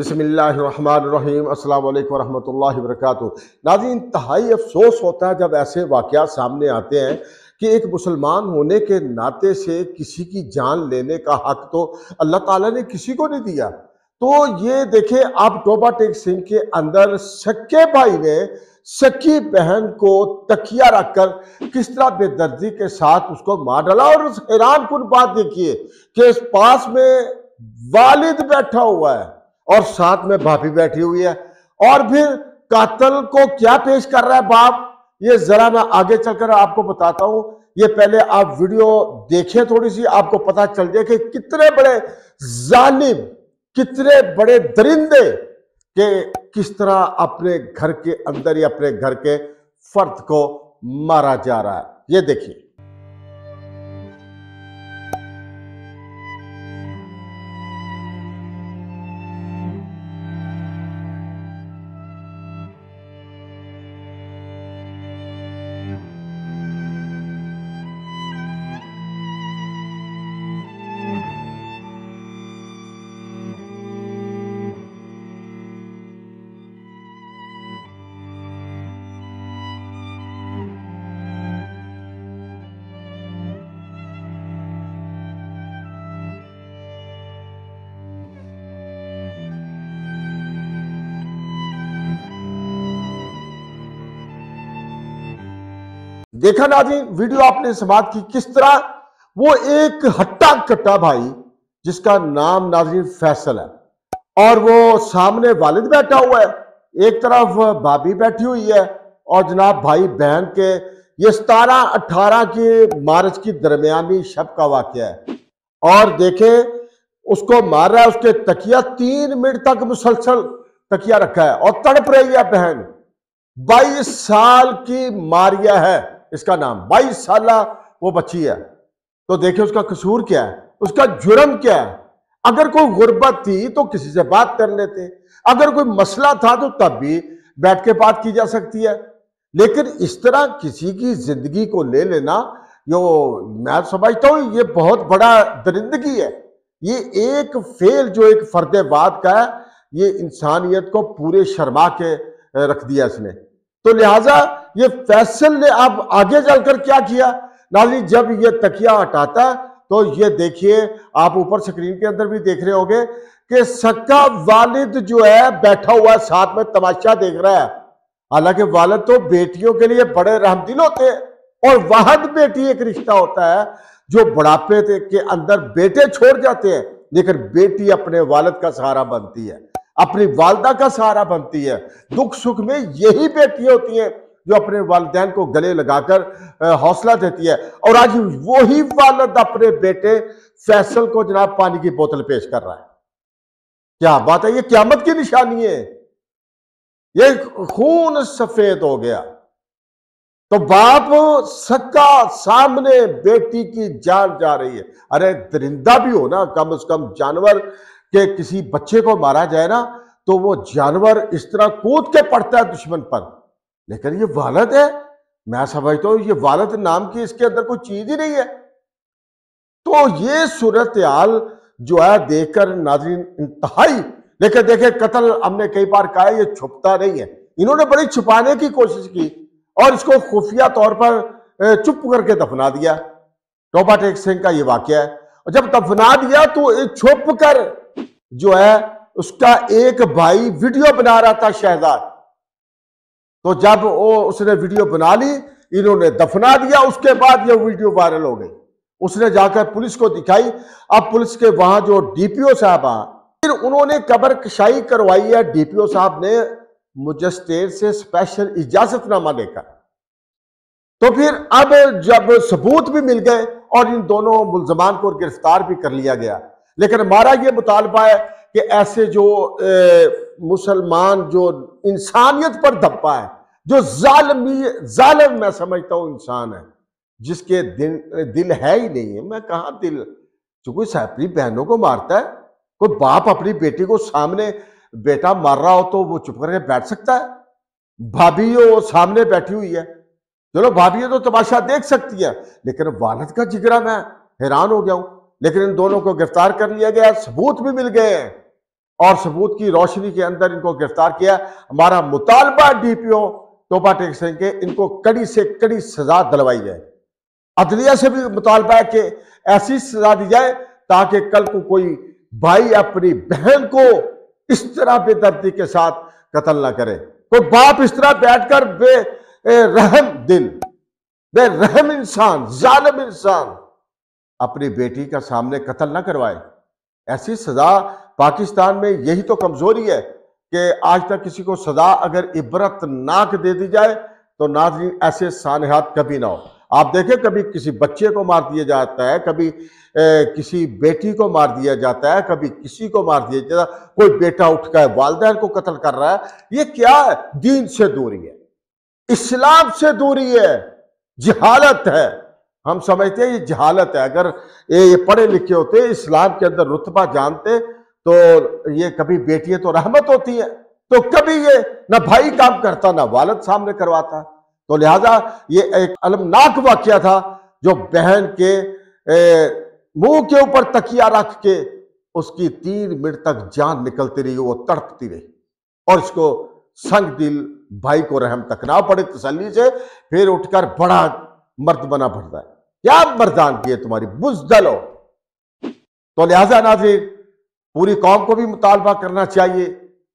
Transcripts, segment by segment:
बिसमीम अल्लाम वरहमल वर्क नाजी इंतहाई अफसोस होता है जब ऐसे वाक़ सामने आते हैं कि एक मुसलमान होने के नाते से किसी की जान लेने का हक तो अल्लाह ताला ने किसी को नहीं दिया तो ये देखे आप टोबा टेक सिंह के अंदर सक्के भाई ने सकी बहन को तकिया रखकर किस तरह बेदर्दी के साथ उसको मार डाला और हैरान कन बात देखिए कि इस पास में वालिद बैठा हुआ है और साथ में भाभी बैठी हुई है और फिर कातल को क्या पेश कर रहा है बाप ये जरा मैं आगे चलकर आपको बताता हूं ये पहले आप वीडियो देखें थोड़ी सी आपको पता चल जाए कि कितने बड़े जालिम कितने बड़े दरिंदे के किस तरह अपने घर के अंदर या अपने घर के फर्द को मारा जा रहा है ये देखिए देखा ना जी वीडियो आपने समाप्त की किस तरह वो एक हट्टा कट्टा भाई जिसका नाम नाजरी फैसल है और वो सामने वालिद बैठा हुआ है एक तरफ भाभी बैठी हुई है और जनाब भाई बहन के ये सतारह अठारह के मार्च की दरमियानी शब का वाक्य है और देखे उसको मार रहा है उसके तकिया तीन मिनट तक मुसलसल तकिया रखा है और तड़प रही है बहन बाईस साल की मारिया है इसका नाम बाईस साल वो बच्ची है तो देखिए उसका कसूर क्या है उसका जुर्म क्या है अगर कोई गुर्बत थी तो किसी से बात कर लेते अगर कोई मसला था तो तब भी बैठ के बात की जा सकती है लेकिन इस तरह किसी की जिंदगी को ले लेना यो मैं समझता हूं ये बहुत बड़ा दरिंदगी है ये एक फेल जो एक फर्द बात का है ये इंसानियत को पूरे शर्मा के रख दिया इसने तो लिहाजा ये फैसल ने अब आगे चलकर क्या किया नाजी जब ये तकिया हटाता है तो ये देखिए आप ऊपर स्क्रीन के अंदर भी देख रहे होंगे कि सक्का वालिद जो है बैठा हुआ है साथ में तमाशा देख रहा है हालांकि वालद तो बेटियों के लिए बड़े रहमदिल होते हैं और वाहद बेटी एक रिश्ता होता है जो बुढ़ापे के अंदर बेटे छोड़ जाते हैं लेकिन बेटी अपने वालद का सहारा बनती है अपनी वालदा का सहारा बनती है दुख सुख में यही बेटी होती है जो अपने वालदेन को गले लगाकर हौसला देती है और आज वही वालद अपने बेटे फैसल को जनाब पानी की बोतल पेश कर रहा है क्या बात है ये क्यामत की निशानी है ये खून सफेद हो गया तो बाप सक्का सामने बेटी की जान जा रही है अरे दरिंदा भी हो ना कम से कम जानवर के किसी बच्चे को मारा जाए ना तो वो जानवर इस तरह कूद के पड़ता है दुश्मन पर लेकिन ये वालत है मैं समझता हूं ये वालत नाम की इसके अंदर कोई चीज ही नहीं है तो ये सूरत जो है देखकर नाजरीन इंतहाई लेकिन देखे कत्ल हमने कई बार कहा ये छुपता नहीं है इन्होंने बड़ी छुपाने की कोशिश की और इसको खुफिया तौर पर चुप करके दफना दिया टोपा टेक सिंह का ये वाक्य है और जब दफना दिया तो छुप कर जो है उसका एक भाई वीडियो बना रहा था शहजाद तो जब वो उसने वीडियो बना ली इन्होंने दफना दिया उसके बाद ये वीडियो वायरल हो गई उसने जाकर पुलिस को दिखाई अब पुलिस के वहां जो डीपीओ साहब आ फिर उन्होंने कबर कशाई करवाई है डीपीओ साहब ने मुजस्टेर से स्पेशल इजाजतनामा देखा तो फिर अब जब सबूत भी मिल गए और इन दोनों मुलजमान को गिरफ्तार भी कर लिया गया लेकिन हमारा ये मुतालबा है कि ऐसे जो मुसलमान जो इंसानियत पर धब्बा है जो जालमी जालम मैं समझता हूँ इंसान है जिसके दिल दिल है ही नहीं है मैं कहाँ दिल जो कोई अपनी बहनों को मारता है कोई बाप अपनी बेटी को सामने बेटा मार रहा हो तो वो चुप करके बैठ सकता है भाभी हो सामने बैठी हुई है चलो भाभी तो तमाशा देख सकती है लेकिन वालद का जिगरा मैं हैरान हो गया हूं लेकिन इन दोनों को गिरफ्तार कर लिया गया सबूत भी मिल गए हैं और सबूत की रोशनी के अंदर इनको गिरफ्तार किया हमारा मुतालबा डी पी ओ टोपा टेक सिंह के इनको कड़ी से कड़ी सजा दिलवाई जाए अदलिया से भी मुतालबा है कि ऐसी सजा दी जाए ताकि कल को कोई भाई अपनी बहन को इस तरह बेदर्दी के साथ कत्ल ना करे कोई बाप इस तरह बैठकर बे रहम दिल बेरहम इंसान जालिम इंसान अपनी बेटी का सामने कत्ल ना करवाए ऐसी सजा पाकिस्तान में यही तो कमजोरी है कि आज तक किसी को सजा अगर इबरत नाक दे दी जाए तो नाजरीन ऐसे सानहात कभी ना हो आप देखें कभी किसी बच्चे को मार दिया जाता है कभी ए, किसी बेटी को मार दिया जाता है कभी किसी को मार दिया जाता है कोई बेटा उठ कर वालदेन को कत्ल कर रहा है ये क्या है दीन से दूरी है इस्लाम से दूरी है जहालत है हम समझते हैं ये जहालत है अगर ये पढ़े लिखे होते इस्लाम के अंदर रुतबा जानते तो ये कभी बेटियां तो रहमत होती है तो कभी ये ना भाई काम करता ना वालद सामने करवाता तो लिहाजा ये एक अलमनाक वाक्य था जो बहन के मुंह के ऊपर तकिया रख के उसकी तीन मिनट तक जान निकलती रही वो तड़पती रही और इसको संग दिल भाई को रहम तक ना पड़े तसली से फिर उठकर बड़ा मर्द बना पड़ता है क्या मर्दान किए तुम्हारी बुजदल तो लिहाजा नाजिर पूरी कौम को भी मुतालबा करना चाहिए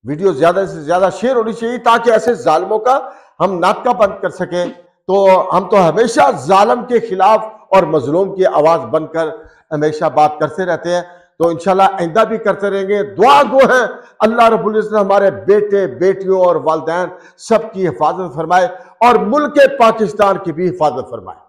वीडियो ज्यादा से ज्यादा शेयर होनी चाहिए ताकि ऐसे जालमों का हम नाटका बंद कर सकें तो हम तो हमेशा जालम के खिलाफ और मजलूम की आवाज बनकर हमेशा बात करते रहते हैं तो इनशाला आइंदा भी करते रहेंगे दुआ गो है अल्लाह रबुल्ज़त हमारे बेटे बेटियों और वालदेन सब की हिफाजत फरमाए और मुल्क पाकिस्तान की भी हिफाजत फरमाए